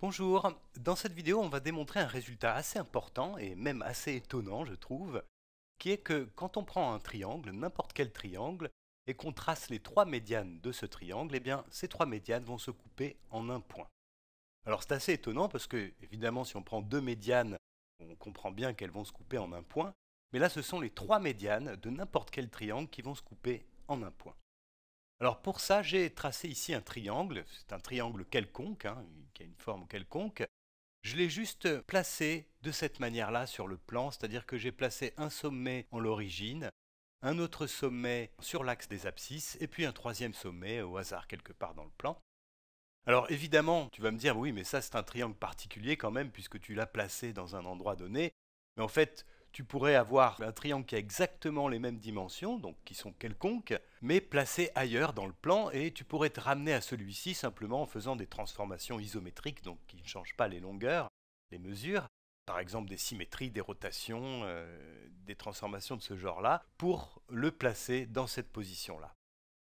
Bonjour, dans cette vidéo on va démontrer un résultat assez important et même assez étonnant je trouve, qui est que quand on prend un triangle, n'importe quel triangle, et qu'on trace les trois médianes de ce triangle, eh bien ces trois médianes vont se couper en un point. Alors c'est assez étonnant parce que évidemment si on prend deux médianes, on comprend bien qu'elles vont se couper en un point, mais là ce sont les trois médianes de n'importe quel triangle qui vont se couper en un point. Alors pour ça, j'ai tracé ici un triangle, c'est un triangle quelconque, hein, qui a une forme quelconque. Je l'ai juste placé de cette manière-là sur le plan, c'est-à-dire que j'ai placé un sommet en l'origine, un autre sommet sur l'axe des abscisses, et puis un troisième sommet au hasard quelque part dans le plan. Alors évidemment, tu vas me dire, oui, mais ça c'est un triangle particulier quand même, puisque tu l'as placé dans un endroit donné, mais en fait, tu pourrais avoir un triangle qui a exactement les mêmes dimensions, donc qui sont quelconques, mais placé ailleurs dans le plan, et tu pourrais te ramener à celui-ci simplement en faisant des transformations isométriques, donc qui ne changent pas les longueurs, les mesures, par exemple des symétries, des rotations, euh, des transformations de ce genre-là, pour le placer dans cette position-là.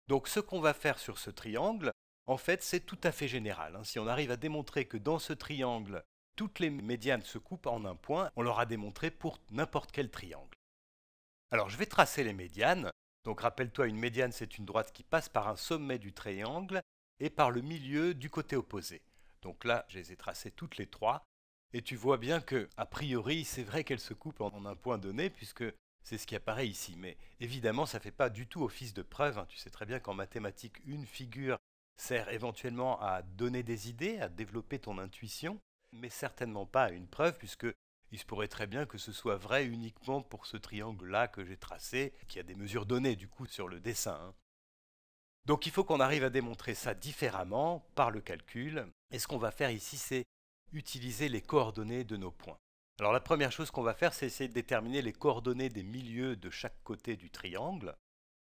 Donc ce qu'on va faire sur ce triangle, en fait, c'est tout à fait général. Hein. Si on arrive à démontrer que dans ce triangle, toutes les médianes se coupent en un point, on l'aura démontré pour n'importe quel triangle. Alors je vais tracer les médianes. Donc rappelle-toi, une médiane, c'est une droite qui passe par un sommet du triangle et par le milieu du côté opposé. Donc là, je les ai tracées toutes les trois. Et tu vois bien que, a priori, c'est vrai qu'elles se coupent en un point donné, puisque c'est ce qui apparaît ici. Mais évidemment, ça ne fait pas du tout office de preuve. Hein. Tu sais très bien qu'en mathématiques, une figure sert éventuellement à donner des idées, à développer ton intuition mais certainement pas à une preuve, puisque il se pourrait très bien que ce soit vrai uniquement pour ce triangle-là que j'ai tracé, qui a des mesures données du coup sur le dessin. Hein. Donc il faut qu'on arrive à démontrer ça différemment par le calcul. Et ce qu'on va faire ici, c'est utiliser les coordonnées de nos points. Alors la première chose qu'on va faire, c'est essayer de déterminer les coordonnées des milieux de chaque côté du triangle.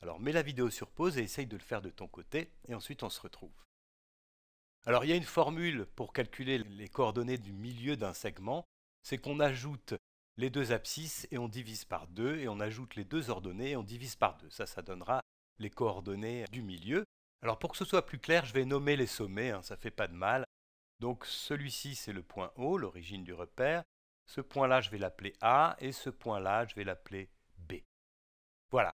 Alors mets la vidéo sur pause et essaye de le faire de ton côté, et ensuite on se retrouve. Alors il y a une formule pour calculer les coordonnées du milieu d'un segment, c'est qu'on ajoute les deux abscisses et on divise par deux, et on ajoute les deux ordonnées et on divise par deux. Ça, ça donnera les coordonnées du milieu. Alors pour que ce soit plus clair, je vais nommer les sommets, ça hein, ça fait pas de mal. Donc celui-ci c'est le point O, l'origine du repère. Ce point-là, je vais l'appeler A, et ce point-là, je vais l'appeler B. Voilà,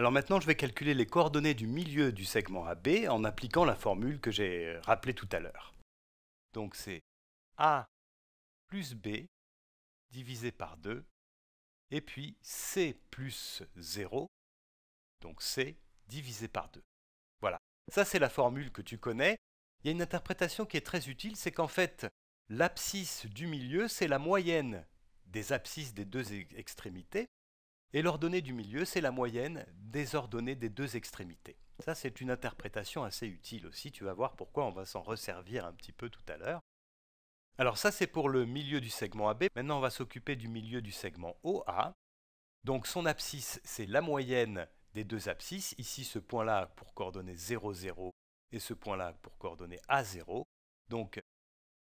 alors maintenant, je vais calculer les coordonnées du milieu du segment AB en appliquant la formule que j'ai rappelée tout à l'heure. Donc c'est A plus B divisé par 2, et puis C plus 0, donc C divisé par 2. Voilà, ça c'est la formule que tu connais. Il y a une interprétation qui est très utile, c'est qu'en fait, l'abscisse du milieu, c'est la moyenne des abscisses des deux e-, extrémités, et l'ordonnée du milieu, c'est la moyenne des ordonnées des deux extrémités. Ça, c'est une interprétation assez utile aussi, tu vas voir pourquoi on va s'en resservir un petit peu tout à l'heure. Alors ça, c'est pour le milieu du segment AB. Maintenant, on va s'occuper du milieu du segment OA. Donc son abscisse, c'est la moyenne des deux abscisses. Ici, ce point-là pour coordonnées 0, 0 et ce point-là pour coordonnées A0. Donc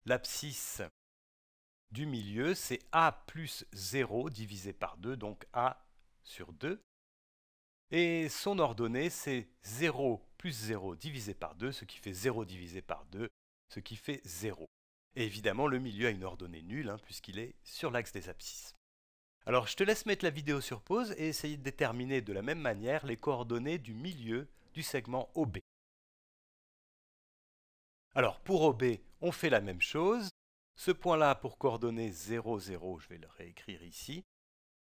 l'abscisse du milieu, c'est A plus 0 divisé par 2, donc A sur 2. Et son ordonnée, c'est 0 plus 0 divisé par 2, ce qui fait 0 divisé par 2, ce qui fait 0. Et évidemment, le milieu a une ordonnée nulle, hein, puisqu'il est sur l'axe des abscisses. Alors, je te laisse mettre la vidéo sur pause et essayer de déterminer de la même manière les coordonnées du milieu du segment OB. Alors, pour OB, on fait la même chose. Ce point-là, pour coordonnées 0, 0, je vais le réécrire ici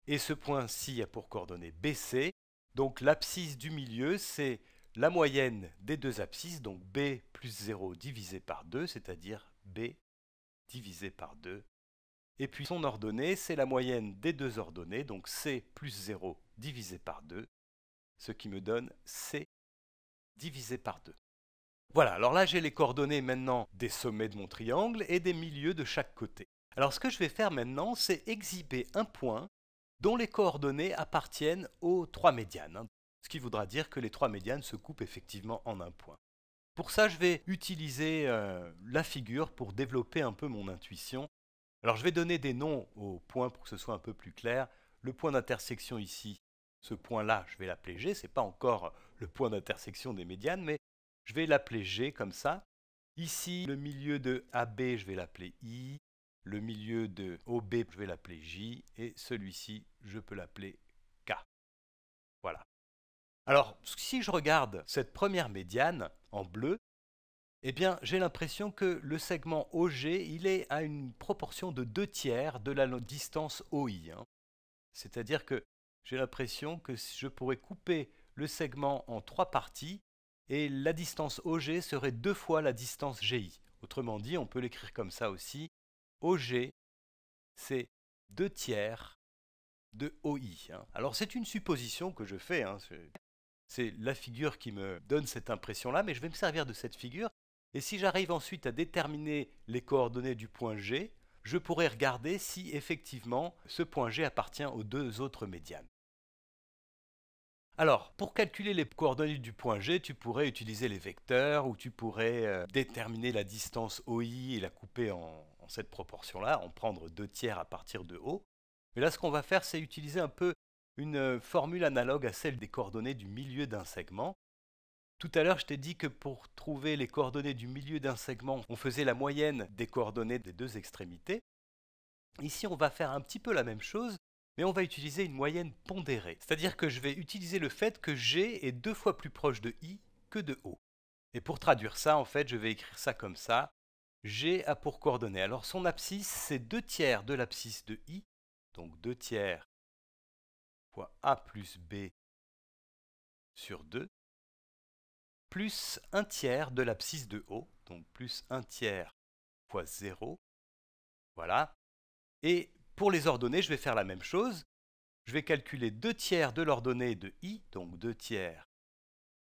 et ce point-ci a pour coordonnées BC. Donc l'abscisse du milieu, c'est la moyenne des deux abscisses, donc B plus 0 divisé par 2, c'est-à-dire B divisé par 2. Et puis son ordonnée, c'est la moyenne des deux ordonnées, donc C plus 0 divisé par 2, ce qui me donne C divisé par 2. Voilà, alors là j'ai les coordonnées maintenant des sommets de mon triangle et des milieux de chaque côté. Alors ce que je vais faire maintenant, c'est exhiber un point dont les coordonnées appartiennent aux trois médianes, hein. ce qui voudra dire que les trois médianes se coupent effectivement en un point. Pour ça, je vais utiliser euh, la figure pour développer un peu mon intuition. Alors je vais donner des noms aux points pour que ce soit un peu plus clair. Le point d'intersection ici, ce point-là, je vais l'appeler G, n'est pas encore le point d'intersection des médianes, mais je vais l'appeler G comme ça. Ici, le milieu de AB, je vais l'appeler I. Le milieu de OB, je vais l'appeler J, et celui-ci, je peux l'appeler K. Voilà. Alors, si je regarde cette première médiane en bleu, eh bien, j'ai l'impression que le segment OG, il est à une proportion de 2 tiers de la distance OI. Hein. C'est-à-dire que j'ai l'impression que je pourrais couper le segment en trois parties et la distance OG serait deux fois la distance GI. Autrement dit, on peut l'écrire comme ça aussi. OG, c'est 2 tiers de OI. Hein. Alors c'est une supposition que je fais, hein, c'est la figure qui me donne cette impression-là, mais je vais me servir de cette figure, et si j'arrive ensuite à déterminer les coordonnées du point G, je pourrais regarder si effectivement ce point G appartient aux deux autres médianes. Alors, pour calculer les coordonnées du point G, tu pourrais utiliser les vecteurs ou tu pourrais euh, déterminer la distance OI et la couper en, cette proportion-là, en prendre deux tiers à partir de O. Mais là, ce qu'on va faire, c'est utiliser un peu une euh, formule analogue à celle des coordonnées du milieu d'un segment. Tout à l'heure, je t'ai dit que pour trouver les coordonnées du milieu d'un segment, on faisait la moyenne des coordonnées des deux extrémités. Ici, on va faire un petit peu la même chose, mais on va utiliser une moyenne pondérée. C'est-à-dire que je vais utiliser le fait que G est deux fois plus proche de I que de O. Et pour traduire ça, en fait, je vais écrire ça comme ça. G a pour coordonnées. Alors son abscisse, c'est 2 tiers de l'abscisse de I, donc 2 tiers fois A plus B sur 2, plus 1 tiers de l'abscisse de O, donc plus 1 tiers fois 0, voilà. Et pour les ordonnées, je vais faire la même chose. Je vais calculer 2 tiers de l'ordonnée de I, donc 2 tiers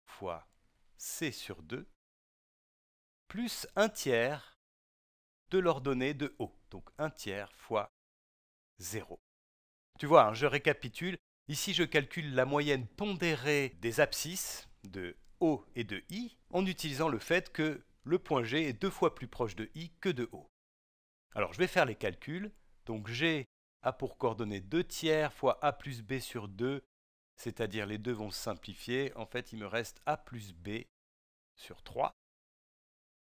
fois C sur 2, plus 1 tiers de l'ordonnée de O, donc 1 tiers fois 0. Tu vois, hein, je récapitule. Ici, je calcule la moyenne pondérée des abscisses de O et de I en utilisant le fait que le point G est deux fois plus proche de I que de O. Alors, je vais faire les calculs. Donc, G a pour coordonnée 2 tiers fois A plus B sur 2, c'est-à-dire les deux vont se simplifier. En fait, il me reste A plus B sur 3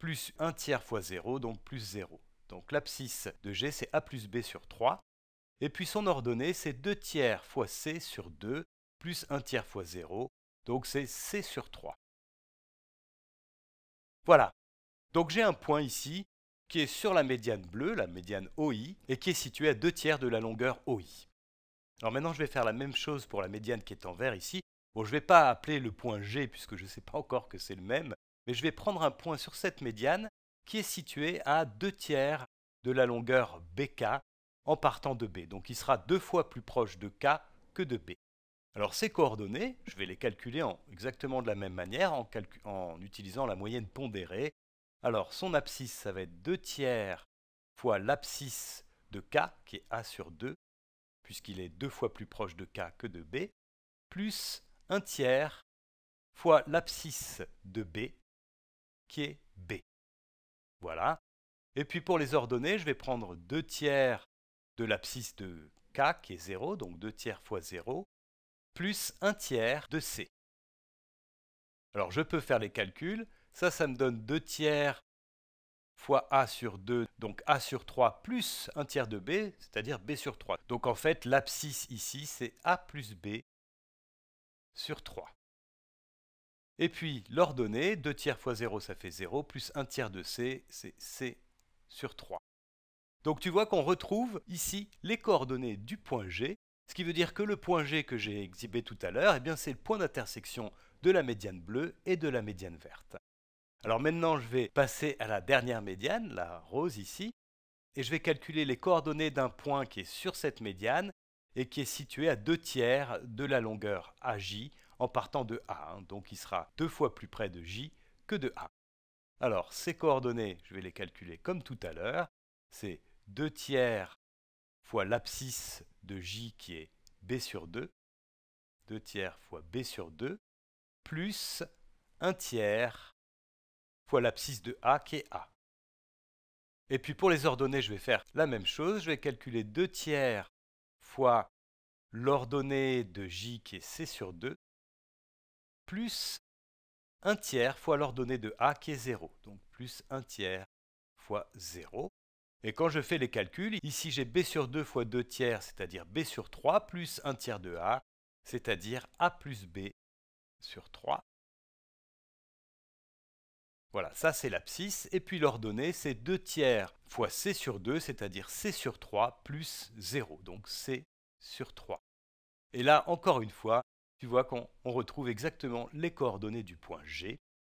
plus 1 tiers fois 0, donc plus 0. Donc l'abscisse de G, c'est A plus B sur 3. Et puis son ordonnée, c'est 2 tiers fois C sur 2, plus 1 tiers fois 0, donc c'est C sur 3. Voilà. Donc j'ai un point ici qui est sur la médiane bleue, la médiane OI, et qui est située à 2 tiers de la longueur OI. Alors maintenant, je vais faire la même chose pour la médiane qui est en vert ici. Bon, je ne vais pas appeler le point G puisque je ne sais pas encore que c'est le même mais je vais prendre un point sur cette médiane qui est située à 2 tiers de la longueur BK en partant de B. Donc il sera deux fois plus proche de K que de B. Alors ces coordonnées, je vais les calculer exactement de la même manière en, en utilisant la moyenne pondérée. Alors son abscisse, ça va être 2 tiers fois l'abscisse de K, qui est A sur 2, puisqu'il est deux fois plus proche de K que de B, plus 1 tiers fois l'abscisse de B, qui est B. Voilà. Et puis pour les ordonnées, je vais prendre 2 tiers de l'abscisse de K qui est 0, donc 2 tiers fois 0, plus 1 tiers de C. Alors je peux faire les calculs. Ça, ça me donne 2 tiers fois A sur 2, donc A sur 3 plus 1 tiers de B, c'est-à-dire B sur 3. Donc en fait, l'abscisse ici, c'est A plus B sur 3. Et puis l'ordonnée, 2 tiers fois 0 ça fait 0, plus 1 tiers de c, c'est c sur 3. Donc tu vois qu'on retrouve ici les coordonnées du point G, ce qui veut dire que le point G que j'ai exhibé tout à l'heure, eh c'est le point d'intersection de la médiane bleue et de la médiane verte. Alors maintenant je vais passer à la dernière médiane, la rose ici, et je vais calculer les coordonnées d'un point qui est sur cette médiane et qui est situé à 2 tiers de la longueur AJ en partant de A, hein, donc il sera deux fois plus près de J que de A. Alors, ces coordonnées, je vais les calculer comme tout à l'heure. C'est 2 tiers fois l'abscisse de J qui est B sur 2, 2 tiers fois B sur 2, plus 1 tiers fois l'abscisse de A qui est A. Et puis pour les ordonnées, je vais faire la même chose. Je vais calculer 2 tiers fois l'ordonnée de J qui est C sur 2, plus 1 tiers fois l'ordonnée de a qui est 0. Donc plus 1 tiers fois 0. Et quand je fais les calculs, ici j'ai b sur 2 fois 2 tiers, c'est-à-dire b sur 3, plus 1 tiers de a, c'est-à-dire a plus b sur 3. Voilà, ça c'est l'abscisse. Et puis l'ordonnée, c'est 2 tiers fois c sur 2, c'est-à-dire c sur 3 plus 0, donc c sur 3. Et là, encore une fois, tu vois qu'on retrouve exactement les coordonnées du point G.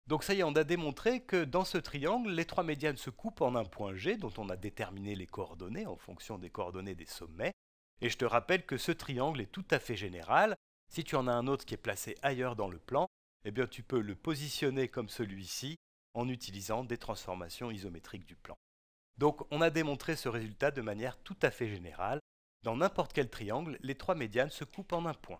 Donc ça y est, on a démontré que dans ce triangle, les trois médianes se coupent en un point G dont on a déterminé les coordonnées en fonction des coordonnées des sommets. Et je te rappelle que ce triangle est tout à fait général. Si tu en as un autre qui est placé ailleurs dans le plan, eh bien tu peux le positionner comme celui-ci en utilisant des transformations isométriques du plan. Donc on a démontré ce résultat de manière tout à fait générale. Dans n'importe quel triangle, les trois médianes se coupent en un point.